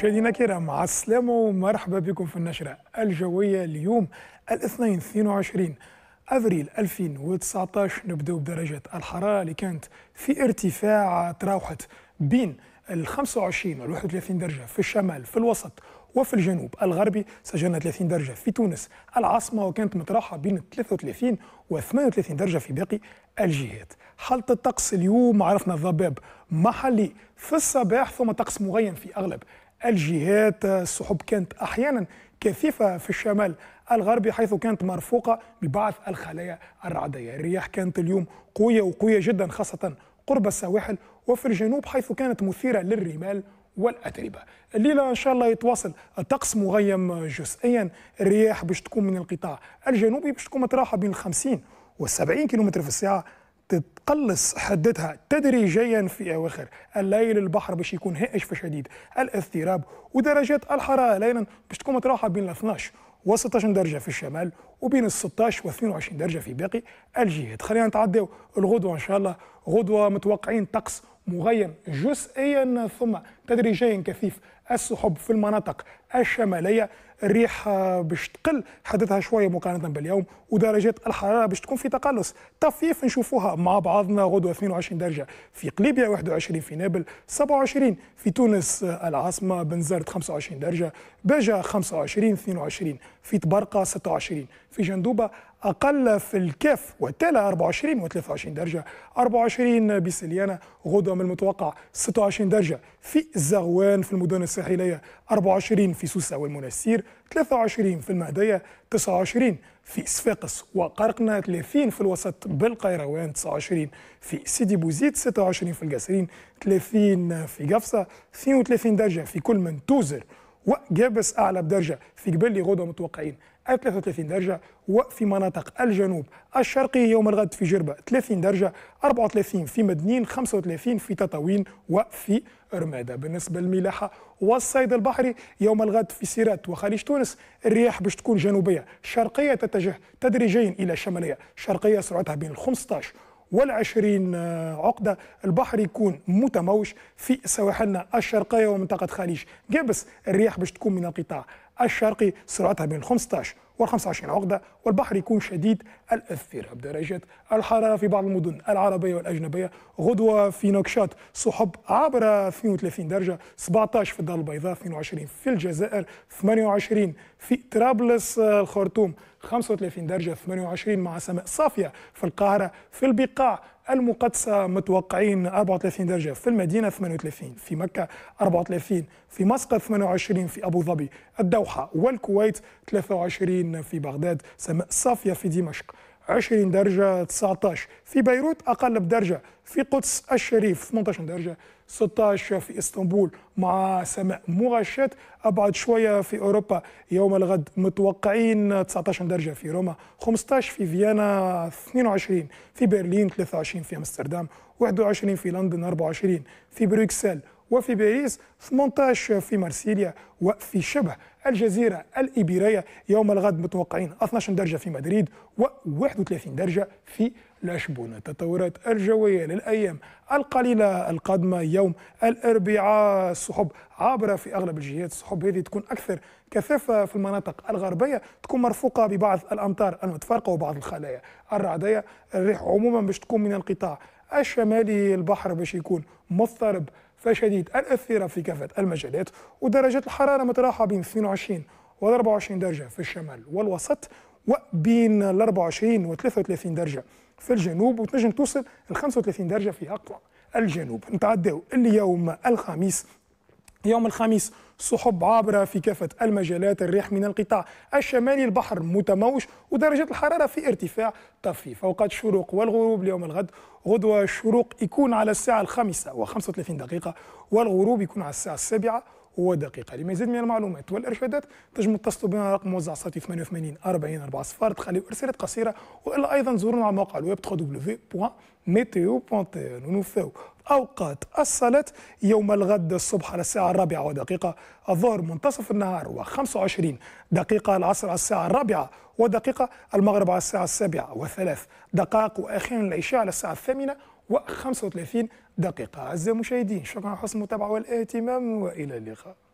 مشاهدينا الكرام السلامه ومرحبا بكم في النشرة الجوية اليوم الاثنين 22 أفريل 2019 نبدأ بدرجة الحرارة اللي كانت في ارتفاع تراوحت بين ال 25 وال 31 درجة في الشمال في الوسط وفي الجنوب الغربي سجلنا 30 درجة في تونس العاصمة وكانت متراوحة بين 33 و 38 درجة في باقي الجهات حالة الطقس اليوم عرفنا الضباب محلي في الصباح ثم طقس مغيم في أغلب الجهات السحب كانت أحيانا كثيفة في الشمال الغربي حيث كانت مرفوقة ببعض الخلايا الرعدية الرياح كانت اليوم قوية وقوية جدا خاصة قرب السواحل وفي الجنوب حيث كانت مثيرة للرمال والأتربة الليلة إن شاء الله يتواصل الطقس مغيم جزئيا الرياح باش تكون من القطاع الجنوبي باش تكون متراحة بين 50 و 70 كيلومتر في الساعة تقلص حدتها تدريجيا في أواخر الليل البحر باش يكون هائج فشديد الاضطراب ودرجات الحرارة ليلا باش تكون متراوحة بين 12 و16 درجه في الشمال وبين ال 16 و 22 درجه في باقي الجهات خلينا نتعداو الغدوه ان شاء الله غدوه متوقعين طقس مغيم جزئيا ثم تدريجيا كثيف السحب في المناطق الشماليه الريح باش تقل حدثها شويه مقارنه باليوم ودرجات الحراره باش تكون في تقلص طفيف نشوفوها مع بعضنا غدوه 22 درجه في قليبيا 21 في نابل 27 في تونس العاصمه بنزرت 25 درجه باجا 25 22 في طبرقه 26 في جندوبه اقل في الكاف وتالا 24 و23 درجه 24 بسليانه غدوه من المتوقع 26 درجه في الزغوان في المدن الساحليه 24 في سوسه والمنستير 23 في المهديه 29 في صفاقس وقرقنة 30 في الوسط بالقيروان 29 في سيدي بوزيد 26 في القاسرين 30 في قفصه 32 درجه في كل من توزر وجابس أعلى بدرجة في جبال اللي متوقعين 33 درجة وفي مناطق الجنوب الشرقي يوم الغد في جربة 30 درجة 34 في مدنين 35 في تطاوين وفي رمادة بالنسبة للملاحة والصيد البحري يوم الغد في سيرات وخليج تونس الرياح باش تكون جنوبية شرقية تتجه تدريجيا إلى شمالية شرقية سرعتها بين 15 والعشرين آه، عقدة البحر يكون متموج في سواحلنا الشرقية ومنطقة خليج جبس الرياح باش تكون من القطاع الشرقي سرعتها بين 15 وال25 عقدة والبحر يكون شديد الأذفرة بدرجه الحرارة في بعض المدن العربية والأجنبية غدوة في نكشات سحب عبر 32 درجة 17 في الدار البيضاء 22 في الجزائر 28 في طرابلس آه، الخرطوم 35 درجة 28 مع سماء صافية في القاهرة في البقاع المقدسة متوقعين 34 درجة في المدينة 38 في مكة 34 في مسقط 28 في أبو ظبي الدوحة والكويت 23 في بغداد سماء صافية في دمشق 20 درجة 19 في بيروت أقل بدرجة في قدس الشريف 18 درجة 16 في اسطنبول مع سماء مغشاة أبعد شوية في أوروبا يوم الغد متوقعين 19 درجة في روما 15 في فيينا 22 في برلين 23 في أمستردام 21 في لندن 24 في بروكسل وفي باريس 18 في مارسيليا وفي شبه الجزيرة الإيبيرية يوم الغد متوقعين 12 درجة في مدريد و31 درجة في لشبونة التطورات الجوية للأيام القليلة القادمة يوم الأربعاء سحب عابرة في أغلب الجهات السحب هذه تكون أكثر كثافة في المناطق الغربية تكون مرفوقة ببعض الأمطار المتفرقة وبعض الخلايا الرعدية الريح عموما باش تكون من القطاع الشمالي البحر باش يكون مضطرب فشديد الأثيرة في كافة المجالات ودرجات الحرارة متراحة بين 22 و 24 درجة في الشمال والوسط وبين 24 و 33 درجة في الجنوب وتنجم توصل ل 35 درجة في أقوى الجنوب نتعداو اليوم الخميس يوم الخميس سحب عابرة في كافة المجالات الريح من القطاع الشمالي البحر متموج ودرجة الحرارة في ارتفاع طفيف أوقات الشروق والغروب ليوم الغد غدوة الشروق يكون على الساعة الخامسة وثلاثين دقيقة والغروب يكون على الساعة السابعة ودقيقة لمزيد من المعلومات والإرشادات تجم تتصلوا بنا رقم موزع صوتي 88 40 4 صفار تخليوا إرسالات قصيرة وإلا أيضا زورونا على موقع الويب www.meteo.tn ونوفاو أوقات الصلاة يوم الغد الصبح على الساعة الرابعة ودقيقة الظهر منتصف النهار و25 دقيقة العصر على الساعة الرابعة ودقيقة المغرب على الساعة السابعة وثلاث دقائق وأخيرا العشاء على الساعة الثامنة و35 دقيقة أعزائي المشاهدين شكرا حسن المتابعة والاهتمام وإلى اللقاء